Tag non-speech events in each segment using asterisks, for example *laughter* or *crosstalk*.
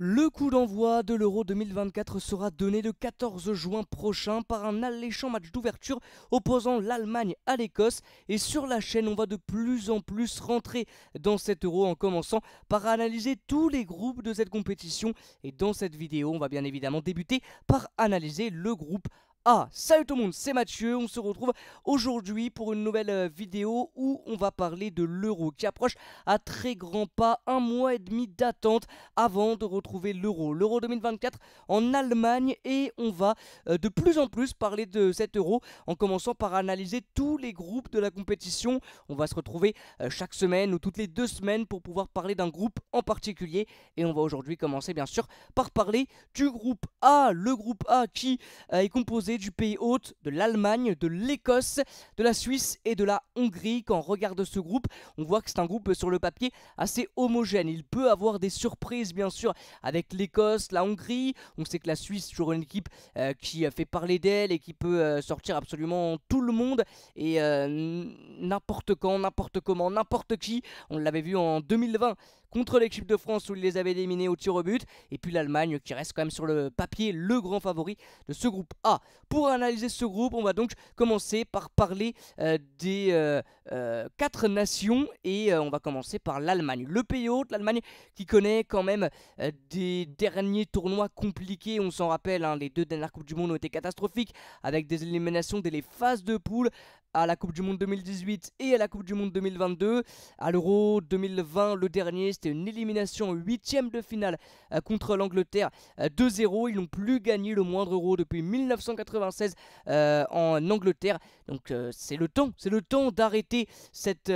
Le coup d'envoi de l'Euro 2024 sera donné le 14 juin prochain par un alléchant match d'ouverture opposant l'Allemagne à l'Écosse. Et sur la chaîne, on va de plus en plus rentrer dans cet Euro en commençant par analyser tous les groupes de cette compétition. Et dans cette vidéo, on va bien évidemment débuter par analyser le groupe ah, salut tout le monde, c'est Mathieu, on se retrouve aujourd'hui pour une nouvelle euh, vidéo où on va parler de l'euro qui approche à très grands pas, un mois et demi d'attente avant de retrouver l'euro. L'euro 2024 en Allemagne et on va euh, de plus en plus parler de cet euro en commençant par analyser tous les groupes de la compétition. On va se retrouver euh, chaque semaine ou toutes les deux semaines pour pouvoir parler d'un groupe en particulier et on va aujourd'hui commencer bien sûr par parler du groupe A, le groupe A qui est composé du pays hôte, de l'Allemagne, de l'Écosse, de la Suisse et de la Hongrie. Quand on regarde ce groupe, on voit que c'est un groupe euh, sur le papier assez homogène. Il peut avoir des surprises, bien sûr, avec l'Écosse, la Hongrie. On sait que la Suisse, toujours une équipe euh, qui euh, fait parler d'elle et qui peut sortir absolument tout le monde et n'importe quand, n'importe comment, n'importe qui. On l'avait vu en 2020 contre l'équipe de France où il les avait éliminés au tir au but. Et puis l'Allemagne qui reste quand même sur le papier le grand favori de ce groupe A. Pour analyser ce groupe, on va donc commencer par parler euh, des euh, euh, quatre nations et on va commencer par l'Allemagne. Le pays hôte, l'Allemagne qui connaît quand même des derniers tournois compliqués. On s'en rappelle, hein, les deux dernières Coupes du Monde ont été catastrophiques avec des éliminations dès les phases de poule à la Coupe du Monde 2018 et à la Coupe du Monde 2022. À l'Euro 2020, le dernier, c'était une élimination huitième de finale euh, contre l'Angleterre 2-0. Euh, Ils n'ont plus gagné le moindre euro depuis 1996 euh, en Angleterre. Donc c'est le temps, c'est le temps d'arrêter cette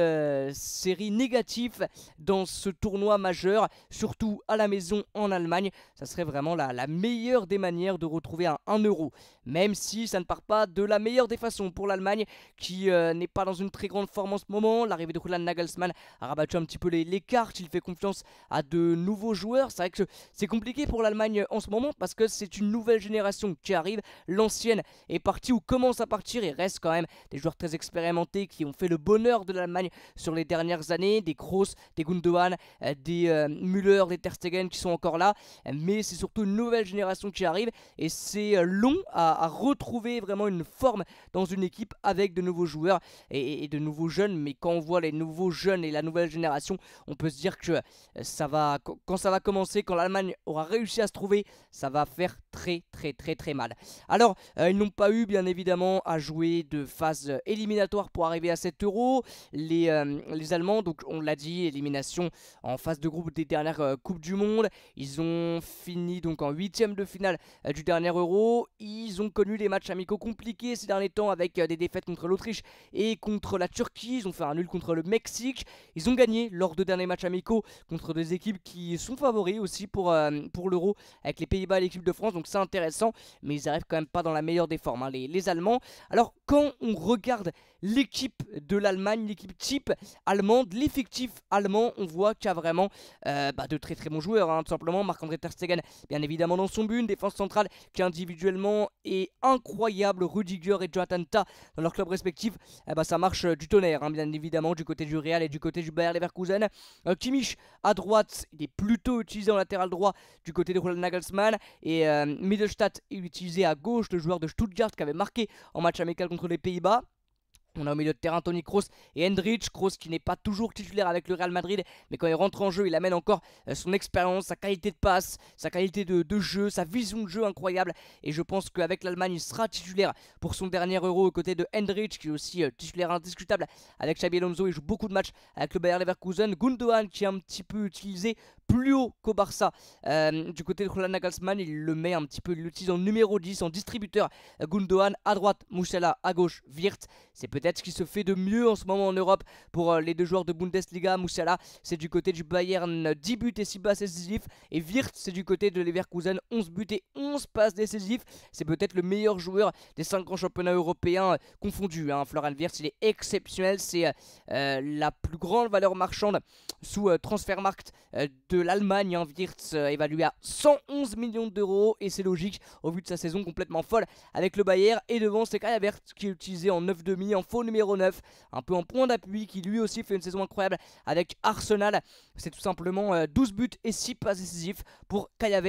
série négative dans ce tournoi majeur, surtout à la maison en Allemagne. Ça serait vraiment la, meilleure des manières de retrouver un euro, même si ça ne part pas de la meilleure des façons pour l'Allemagne qui euh, n'est pas dans une très grande forme en ce moment. L'arrivée de Roland Nagelsmann a rabattu un petit peu les, cartes. Il fait confiance à de nouveaux joueurs. C'est vrai que c'est compliqué pour l'Allemagne en ce moment parce que c'est une nouvelle génération qui arrive. L'ancienne est partie ou commence à partir. Il reste quand même des joueurs très expérimentés qui ont fait le bonheur de l'Allemagne sur les dernières années. Des Kroos, des Gundogan, euh, des euh, Müller, des Ter Stegen qui sont encore là. Mais c'est surtout une nouvelle génération qui arrive et c'est long à, à retrouver vraiment une forme dans une équipe avec de nouveaux nouveaux joueurs et, de nouveaux jeunes. Mais quand on voit les nouveaux jeunes et la nouvelle génération, on peut se dire que euh, ça va, quand ça va commencer, quand l'Allemagne aura réussi à se trouver, ça va faire très très très très mal. Alors, euh, ils n'ont pas eu bien évidemment à jouer de phase euh, éliminatoire pour arriver à 7 euros. Les, les Allemands, donc on l'a dit, élimination en phase de groupe des dernières Coupes du Monde. Ils ont fini donc en huitième de finale du dernier Euro. Ils ont connu des matchs amicaux compliqués ces derniers temps avec des défaites contre l'autre et contre la Turquie. Ils ont fait un nul contre le Mexique. Ils ont gagné lors de derniers matchs amicaux contre des équipes qui sont favoris aussi pour, euh, pour l'Euro avec les Pays-Bas et l'équipe de France. Donc c'est intéressant, mais ils n'arrivent quand même pas dans la meilleure des formes, hein, les Allemands. Alors quand on regarde l'équipe de l'Allemagne, l'équipe type allemande, l'effectif allemand. On voit qu'il y a vraiment euh, bah, de très très bons joueurs, hein, tout simplement. Marc-André Terstegen bien évidemment, dans son but. Une défense centrale qui individuellement est incroyable. Rudiger et Jonathan dans leur club respectif, eh bah, ben, ça marche euh, du tonnerre, hein, bien évidemment, du côté du Real et du côté du Bayer Leverkusen. Euh, Kimmich à droite, il est plutôt utilisé en latéral droit du côté de Roland Nagelsmann. Et Mittelstadt est utilisé à gauche, le joueur de Stuttgart qui avait marqué en match amical contre les Pays-Bas. On a au milieu de terrain Tony Kroos et Hendrich. Kroos qui n'est pas toujours titulaire avec le Real Madrid, mais quand il rentre en jeu, il amène encore euh, son expérience, sa qualité de passe, sa qualité de, jeu, sa vision de jeu incroyable. Et je pense qu'avec l'Allemagne, il sera titulaire pour son dernier Euro aux côtés de Hendrich, qui est aussi euh, titulaire indiscutable avec Xabi Alonso. Il joue beaucoup de matchs avec le Bayern Leverkusen. Gundogan qui est un petit peu utilisé plus haut qu'au Barça. Euh, du côté de Roland Nagelsmann, il le met un petit peu, il l'utilise en numéro 10, en distributeur. Gundogan à droite, Moussala à gauche, Wirt. C'est peut peut-être. Ce qui se fait de mieux en ce moment en Europe pour euh, les deux joueurs de Bundesliga, Moussala, c'est du côté du Bayern, 10 buts et 6 passes décisives. Et Wirtz, c'est du côté de Leverkusen, 11 buts et 11 passes décisives. C'est peut-être le meilleur joueur des 5 grands championnats européens euh, confondus. Hein. Florian Wirtz, il est exceptionnel. C'est euh, la plus grande valeur marchande sous transfert Transfermarkt de l'Allemagne. Hein. Wirtz évalué à 111 millions d'euros. Et c'est logique au vu de sa saison complètement folle avec le Bayern. Et devant, c'est Kaya Wirtz qui est utilisé en 9,5 en numéro 9, un peu en point d'appui, qui lui aussi fait une saison incroyable avec Arsenal. C'est tout simplement 12 euh, buts et 6 passes décisives pour Kaya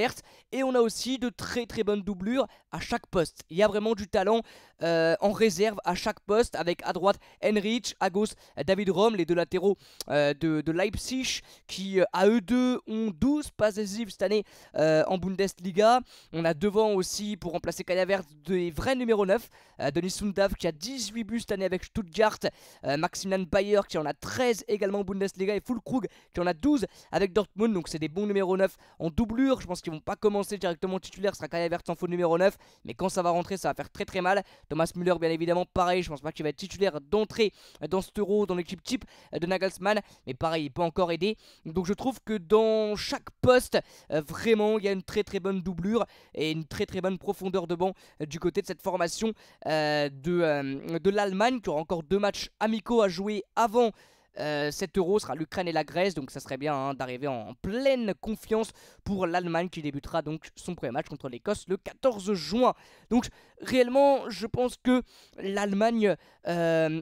Et on a aussi de très très bonnes doublures à chaque poste. Il y a vraiment du talent euh, en réserve à chaque poste, avec à droite Henrich à gauche David Rome, les deux latéraux euh, de, Leipzig, qui à eux deux ont 12 passes décisives cette année en Bundesliga. On a devant aussi, pour remplacer Kaya des vrais numéro 9, Denis Sundav qui a 18 buts cette année avec Stuttgart, euh, Maximilian Bayer qui en a 13 également Bundesliga et Fulkrug qui en a 12 avec Dortmund. Donc c'est des bons numéros 9 en doublure. Je pense qu'ils vont pas commencer directement titulaire. Ce sera Kaya Vert en faux numéro 9. Mais quand ça va rentrer, ça va faire très très mal. Thomas Müller, bien évidemment, pareil. Je pense pas qu'il va être titulaire d'entrée dans ce euro, dans l'équipe type de Nagelsmann. Mais pareil, il peut encore aider. Donc je trouve que dans chaque poste, euh, vraiment, il y a une très très bonne doublure et une très très bonne profondeur de banc euh, du côté de cette formation de, de l'Allemagne y aura encore deux matchs amicaux à jouer avant euh, cet euro sera l'Ukraine et la Grèce, donc ça serait bien hein, d'arriver en, pleine confiance pour l'Allemagne qui débutera donc son premier match contre l'Écosse le 14 juin. Donc réellement, je pense que l'Allemagne euh,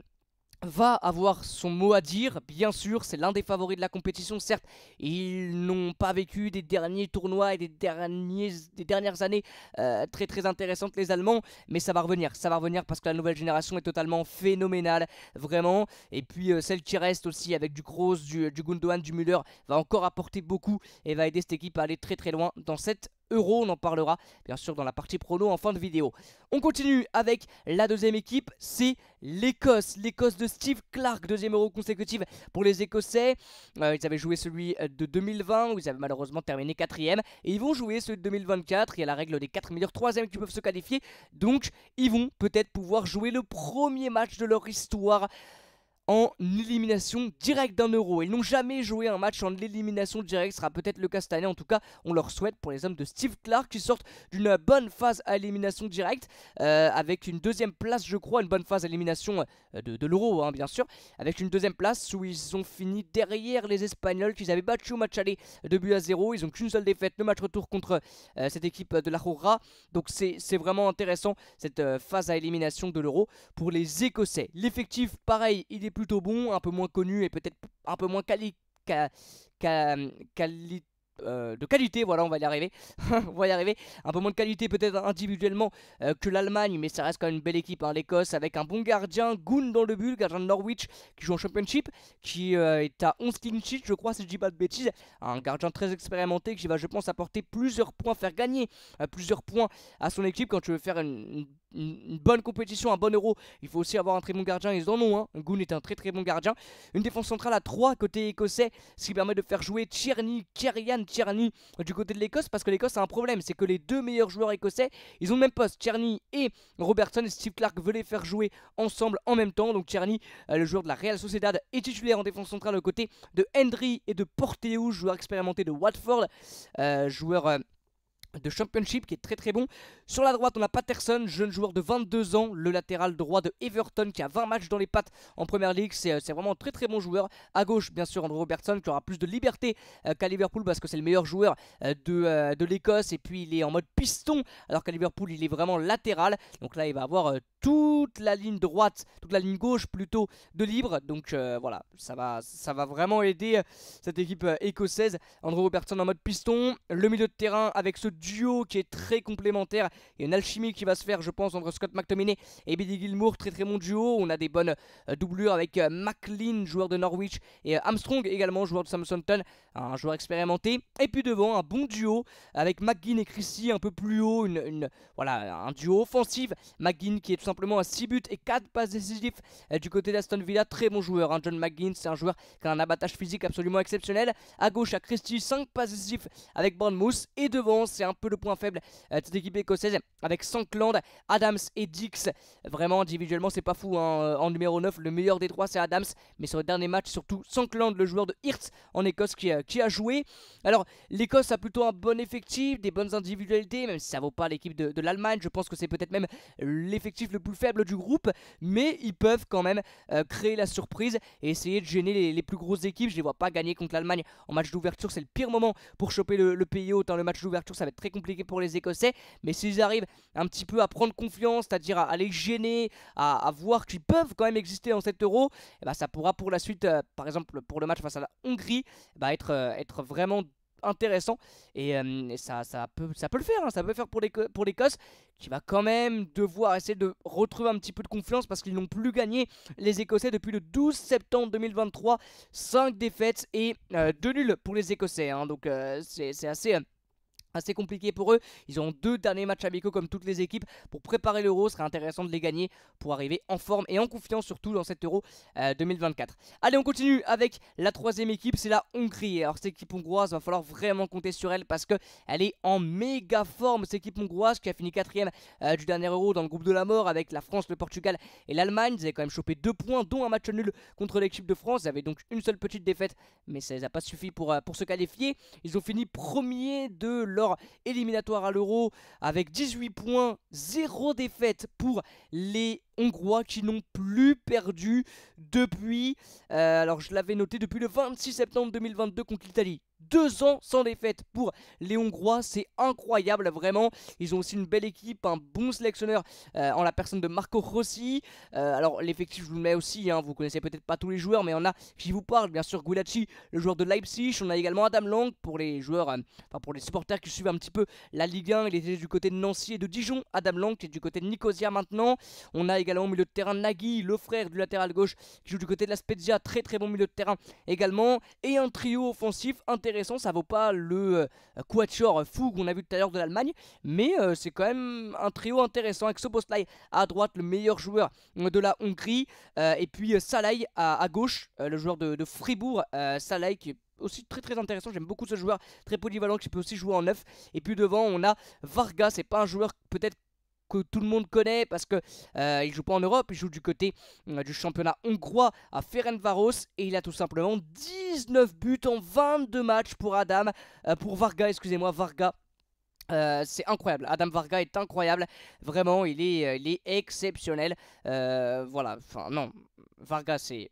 va avoir son mot à dire, bien sûr, c'est l'un des favoris de la compétition, certes, ils n'ont pas vécu des derniers tournois et des, des dernières années euh, très très intéressantes les Allemands, mais ça va revenir, ça va revenir parce que la nouvelle génération est totalement phénoménale, vraiment, et puis euh, celle qui reste aussi avec du Kroos, du, du Gundogan, du Müller, va encore apporter beaucoup et va aider cette équipe à aller très très loin dans cette on en parlera bien sûr dans la partie prono en fin de vidéo. On continue avec la deuxième équipe, c'est l'Écosse. L'Écosse de Steve Clark, deuxième euro consécutive pour les Écossais. Euh, ils avaient joué celui euh, de 2020 où ils avaient malheureusement terminé quatrième. Et ils vont jouer celui de 2024. Il y a la règle des 4 meilleurs troisièmes qui peuvent se qualifier. Donc ils vont peut-être pouvoir jouer le premier match de leur histoire en élimination directe d'un euro. Ils n'ont jamais joué un match en élimination directe, ce sera peut-être le cas cette année, en tout cas on leur souhaite pour les hommes de Steve Clark qui sortent d'une bonne phase à élimination directe, euh, avec une deuxième place je crois, une bonne phase à élimination euh, de, l'euro hein, bien sûr, avec une deuxième place où ils ont fini derrière les Espagnols qu'ils avaient battu au match aller de but à zéro ils n'ont qu'une seule défaite, le match retour contre euh, cette équipe de la rora donc c'est vraiment intéressant cette phase à élimination de l'euro pour les Écossais. L'effectif pareil, il est plutôt bon, un peu moins connu et peut-être un peu moins euh, de qualité, voilà, on va y arriver. *laughs* on va y arriver. Un peu moins de qualité peut-être individuellement euh, que l'Allemagne, mais ça reste quand même une belle équipe. en hein, L'Écosse avec un bon gardien, Goon dans le but, gardien de Norwich qui joue en Championship, qui euh, est à 11 clean je crois, si je dis pas de bêtises. Un gardien très expérimenté qui va, je pense, apporter plusieurs points, faire gagner plusieurs points à son équipe quand tu veux faire une une bonne compétition, un bon euro. Il faut aussi avoir un très bon gardien, ils en ont un. Hein. est un très très bon gardien. Une défense centrale à 3 côté écossais, ce qui permet de faire jouer Tierney, Kerian Tierney du côté de l'Écosse, parce que l'Écosse a un problème, c'est que les deux meilleurs joueurs écossais, ils ont le même poste. Tierney et Robertson, Steve Clark veulent les faire jouer ensemble en même temps. Donc Tierney, euh, le joueur de la Real Sociedad, est titulaire en défense centrale aux côté de Hendry et de Porteo, joueur expérimenté de Watford, euh, joueur... Euh, de Championship qui est très très bon. Sur la droite, on a Patterson, jeune joueur de 22 ans, le latéral droit de Everton qui a 20 matchs dans les pattes en Première League. Euh, c'est vraiment très très bon joueur. À gauche, bien sûr, Andrew Robertson qui aura plus de liberté euh, qu'à Liverpool parce que c'est le meilleur joueur euh, de, de l'Écosse et puis il est en mode piston alors qu'à Liverpool il est vraiment latéral. Donc là, il va avoir toute la ligne droite, toute la ligne gauche plutôt de libre. Donc euh, voilà, ça va, ça va vraiment aider cette équipe euh, écossaise. Andrew Robertson en mode piston, le milieu de terrain avec ce duo qui est très complémentaire. Il y a une alchimie qui va se faire, je pense, entre Scott McTominay et Billy Gilmour. Très très bon duo. On a des bonnes euh, doublures avec McLean, joueur de Norwich, et Armstrong également, joueur de Samsonton, un joueur expérimenté. Et puis devant, un bon duo avec McGinn et Chrissy un peu plus haut, une, voilà, un duo offensif. McGinn qui est tout simplement à 6 buts et 4 passes décisives euh, du côté d'Aston Villa. Très bon joueur, hein. John McGinn, c'est un joueur qui a un abattage physique absolument exceptionnel. À gauche, à Christie, 5 passes décisives avec Bournemouth. Et devant, c'est un peu le point faible euh, de cette équipe écossaise avec Sankland, Adams et Dix. Vraiment, individuellement, c'est pas fou. Hein. En numéro 9, le meilleur des trois, c'est Adams. Mais sur le dernier match, surtout Sankland, le joueur de Hirtz en Écosse euh, qui, a joué. Alors, l'Écosse a plutôt un bon effectif, des bonnes individualités, même si ça vaut pas l'équipe de, de l'Allemagne. Je pense que c'est peut-être même l'effectif le plus faible du groupe, mais ils peuvent quand même euh, créer la surprise et essayer de gêner les, plus grosses équipes. Je les vois pas gagner contre l'Allemagne en match d'ouverture, c'est le pire moment pour choper le, pays haut hein. Le match d'ouverture, ça va être très compliqué pour les Écossais, mais s'ils arrivent un petit peu à prendre confiance, c'est-à-dire à, les gêner, à, voir qu'ils peuvent quand même exister en 7 euros, et eh ben, ça pourra pour la suite, euh, par exemple pour le match face à la Hongrie, bah être, euh, être vraiment intéressant. Euh, et, ça, ça, peut, ça peut le faire, hein, ça peut le faire pour l'Écosse, qui va quand même devoir essayer de retrouver un petit peu de confiance parce qu'ils n'ont plus gagné les Écossais depuis le 12 septembre 2023. 5 défaites et 2 euh, nuls pour les Écossais. Hein. donc euh, c'est assez assez compliqué pour eux. Ils ont deux derniers matchs amicaux comme toutes les équipes pour préparer l'Euro. Ce serait intéressant de les gagner pour arriver en forme et en confiance surtout dans cet Euro 2024. Euh, Allez, on continue avec la troisième équipe, c'est la Hongrie. Alors cette équipe hongroise, va falloir vraiment compter sur elle parce que elle est en méga forme. Cette équipe hongroise qui a fini quatrième euh, du dernier Euro dans le groupe de la mort avec la France, le Portugal et l'Allemagne. Ils avaient quand même chopé deux points, dont un match nul contre l'équipe de France. Ils avaient donc une seule petite défaite, mais ça n'a a pas suffi pour, euh, pour se qualifier. Ils ont fini premier de éliminatoire à l'Euro avec 18 points, 0 défaite pour les Hongrois qui n'ont plus perdu depuis, euh, alors je l'avais noté, depuis le 26 septembre 2022 contre l'Italie. Deux ans sans défaite pour les Hongrois, c'est incroyable vraiment. Ils ont aussi une belle équipe, un bon sélectionneur euh, en la personne de Marco Rossi. Euh, alors l'effectif je vous le mets aussi, hein, vous connaissez peut-être pas tous les joueurs, mais on a, qui vous parle, bien sûr goulachi le joueur de Leipzig. On a également Adam Lang pour les joueurs, euh, enfin pour les supporters qui suivent un petit peu la Ligue 1. Il était du côté de Nancy et de Dijon. Adam Lang qui est du côté de Nicosia maintenant. On a également au milieu de terrain Nagui, le frère du latéral gauche qui joue du côté de la Spezia, très très bon milieu de terrain également. Et un trio offensif intéressant intéressant, ça vaut pas le euh, quatuor fou qu'on a vu tout à l'heure de l'Allemagne, mais euh, c'est quand même un trio intéressant avec Soboslai à droite, le meilleur joueur de la Hongrie, euh, et puis euh, Salai à, gauche, le joueur de, Fribourg, Salai qui est aussi très très intéressant. J'aime beaucoup ce joueur très polyvalent qui peut aussi jouer en neuf. Et puis devant, on a Varga C'est pas un joueur peut-être que tout le monde connaît parce que euh, il joue pas en Europe, il joue du côté euh, du championnat hongrois à Ferenvaros, et il a tout simplement 19 buts en 22 matchs pour Adam, euh, pour Varga, excusez-moi, Varga. c'est incroyable. Adam Varga est incroyable. Vraiment, il est, est exceptionnel. voilà, enfin non. Varga, c'est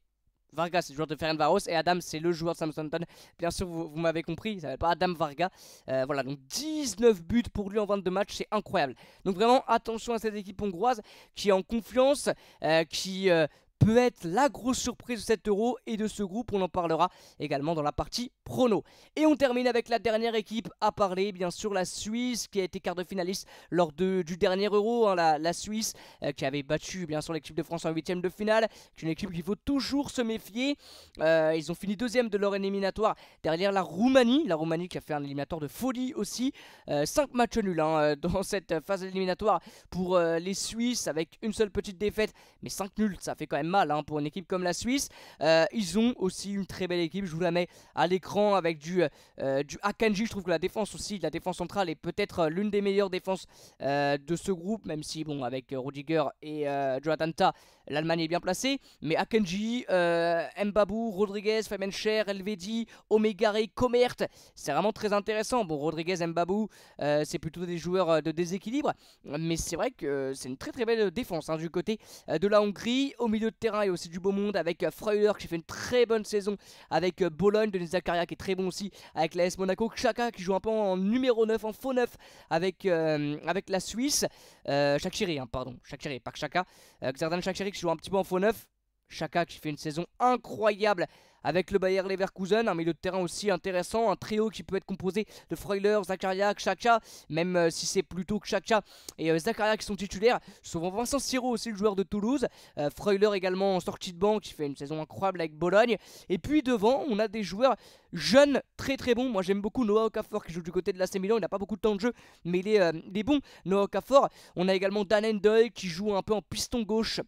Varga, c'est le joueur de varos Et Adam, c'est le joueur de Southampton. Bien sûr, vous, m'avez compris, il s'appelle pas Adam Varga. Euh, voilà, donc 19 buts pour lui en 22 matchs, c'est incroyable. Donc vraiment, attention à cette équipe hongroise qui est en confiance, euh, qui euh, peut être la grosse surprise de cet euro et de ce groupe. On en parlera également dans la partie prono. Et on termine avec la dernière équipe à parler, bien sûr la Suisse qui a été quart de finaliste lors de, du dernier euro. Hein, la, Suisse euh, qui avait battu bien sûr l'équipe de France en huitième de finale. C'est une équipe qu'il faut toujours se méfier. Euh, ils ont fini deuxième de leur éliminatoire derrière la Roumanie. La Roumanie qui a fait un éliminatoire de folie aussi. 5 euh, matchs nuls hein, dans cette phase éliminatoire pour les Suisses avec une seule petite défaite. Mais 5 nuls, ça fait quand même mal hein, pour une équipe comme la Suisse. Euh, ils ont aussi une très belle équipe, je vous la mets à l'écran avec du, euh, euh du Akanji. Je trouve que la défense aussi, la défense centrale est peut-être euh, l'une des meilleures défenses de ce groupe, même si, bon, avec Rudiger et Jonathan l'Allemagne est bien placée. Mais Akanji, Mbabu, Rodriguez, Femencher, Elvedi, et Comert, c'est vraiment très intéressant. Bon, Rodriguez, Mbabu, c'est plutôt des joueurs de déséquilibre, mais c'est vrai que c'est une très très belle défense hein, du côté de la Hongrie. Au milieu de et aussi du beau monde avec euh, Freuler qui fait une très bonne saison avec euh, Bologne, Denis Zakaria qui est très bon aussi avec l'AS Monaco, Chaka qui joue un peu en numéro 9, en faux 9 avec, euh, avec la Suisse, Chakchiri, hein, pardon, Chakchiri, pas Chaka, euh, Chakchiri qui joue un petit peu en faux 9, Chaka qui fait une saison incroyable avec le Bayer Leverkusen, un milieu de terrain aussi intéressant, un trio qui peut être composé de Freuler, Zakaria, Xhaka, même euh, si c'est plutôt Xhaka et euh, Zakaria qui sont titulaires, souvent Vincent Siro aussi le joueur de Toulouse, euh, Freuler également en sortie de banque qui fait une saison incroyable avec Bologne, et puis devant on a des joueurs jeunes, très très bons, moi j'aime beaucoup Noah Okafor qui joue du côté de l'AC Milan, il n'a pas beaucoup de temps de jeu, mais il est, il est bon, Noah Okafor, on a également Dan Endoy qui joue un peu en piston gauche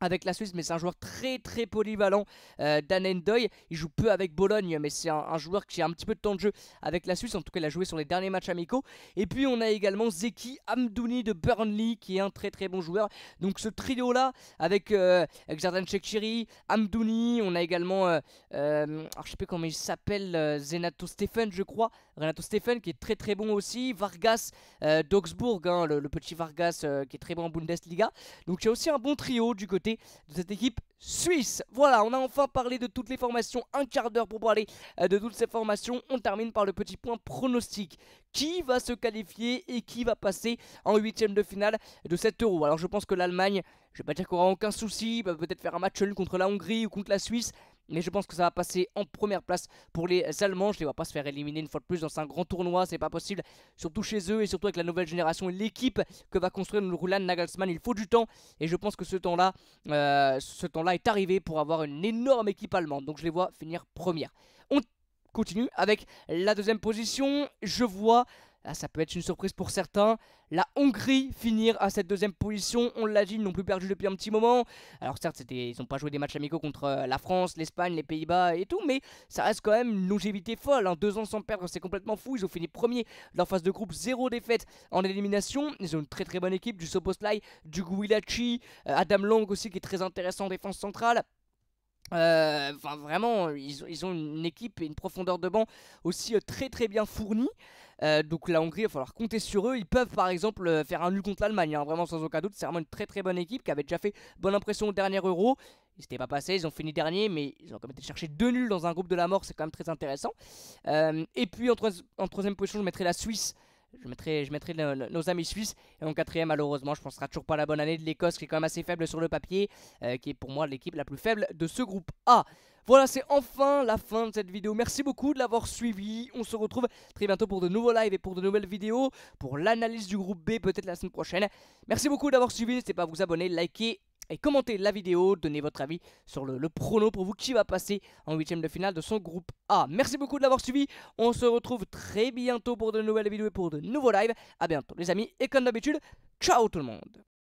avec la Suisse, mais c'est un joueur très très polyvalent, euh, Dan Endoy. Il joue peu avec Bologne, mais c'est un, joueur qui a un petit peu de temps de jeu avec la Suisse. En tout cas, il a joué sur les derniers matchs amicaux. Et puis, on a également Zeki Amdouni de Burnley, qui est un très très bon joueur. Donc, ce trio-là, avec, euh, Chekchiri, on a également, euh, ne euh, je sais plus comment il s'appelle, euh, Zenato Stephen, je crois, Renato Stephen qui est très très bon aussi. Vargas euh, d'Augsbourg, hein, le, petit Vargas euh, qui est très bon en Bundesliga. Donc il y a aussi un bon trio du côté de cette équipe suisse. Voilà, on a enfin parlé de toutes les formations, un quart d'heure pour parler euh, de toutes ces formations. On termine par le petit point pronostic. Qui va se qualifier et qui va passer en huitième de finale de cette Euro Alors je pense que l'Allemagne, je vais pas dire qu'on aura aucun souci, peut-être faire un match contre la Hongrie ou contre la Suisse, mais je pense que ça va passer en première place pour les Allemands. Je ne les vois pas se faire éliminer une fois de plus dans un grand tournoi. C'est pas possible. Surtout chez eux et surtout avec la nouvelle génération et l'équipe que va construire le Roulan Nagelsmann. Il faut du temps. Et je pense que ce temps-là euh, ce temps là est arrivé pour avoir une énorme équipe allemande. Donc je les vois finir première. On continue avec la deuxième position. Je vois Là, ah, ça peut être une surprise pour certains. La Hongrie finir à cette deuxième position. On l'a dit, ils n'ont plus perdu depuis un petit moment. Alors certes, ils n'ont pas joué des matchs amicaux contre euh, la France, l'Espagne, les Pays-Bas et tout, mais ça reste quand même une longévité folle. Hein. Deux ans sans perdre, c'est complètement fou. Ils ont fini premier dans leur phase de groupe, zéro défaite en élimination. Ils ont une très très bonne équipe, du Soposlai, du Guilachi, euh, Adam Long aussi qui est très intéressant en défense centrale. Euh, enfin, vraiment, ils, ont une équipe et une profondeur de banc aussi euh, très très bien fournie. Euh, donc la Hongrie, il va falloir compter sur eux. Ils peuvent par exemple faire un nul contre l'Allemagne, hein, vraiment sans aucun doute. C'est vraiment une très très bonne équipe qui avait déjà fait bonne impression au dernier Euro. Ils s'étaient pas passés, ils ont fini dernier, mais ils ont quand même été chercher deux nuls dans un groupe de la mort, c'est quand même très intéressant. et puis en, en, troisième position, je mettrai la Suisse je mettrai, je mettrai nos amis suisses. Et en quatrième, malheureusement, je pense toujours pas la bonne année de l'Écosse, qui est quand même assez faible sur le papier, euh, qui est pour moi l'équipe la plus faible de ce groupe A. Voilà, c'est enfin la fin de cette vidéo. Merci beaucoup de l'avoir suivi. On se retrouve très bientôt pour de nouveaux lives et pour de nouvelles vidéos, pour l'analyse du groupe B, peut-être la semaine prochaine. Merci beaucoup d'avoir suivi. N'hésitez pas à vous abonner, liker et commentez la vidéo, donnez votre avis sur le, le prono pour vous qui va passer en huitième de finale de son groupe A. Merci beaucoup de l'avoir suivi, on se retrouve très bientôt pour de nouvelles vidéos et pour de nouveaux lives. A bientôt les amis, et comme d'habitude, ciao tout le monde